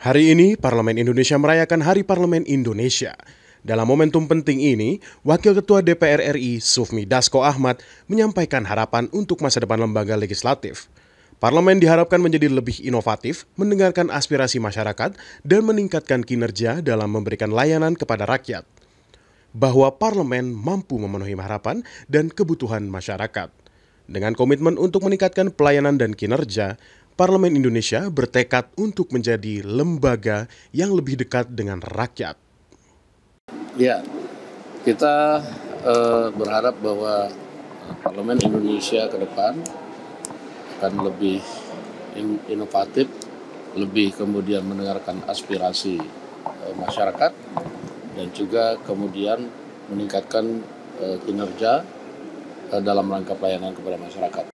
Hari ini, Parlemen Indonesia merayakan Hari Parlemen Indonesia. Dalam momentum penting ini, Wakil Ketua DPR RI Sufmi Dasko Ahmad menyampaikan harapan untuk masa depan lembaga legislatif. Parlemen diharapkan menjadi lebih inovatif, mendengarkan aspirasi masyarakat, dan meningkatkan kinerja dalam memberikan layanan kepada rakyat. Bahwa parlemen mampu memenuhi harapan dan kebutuhan masyarakat. Dengan komitmen untuk meningkatkan pelayanan dan kinerja, Parlemen Indonesia bertekad untuk menjadi lembaga yang lebih dekat dengan rakyat. Ya, kita eh, berharap bahwa Parlemen Indonesia ke depan akan lebih in inovatif, lebih kemudian mendengarkan aspirasi eh, masyarakat dan juga kemudian meningkatkan eh, kinerja eh, dalam rangka pelayanan kepada masyarakat.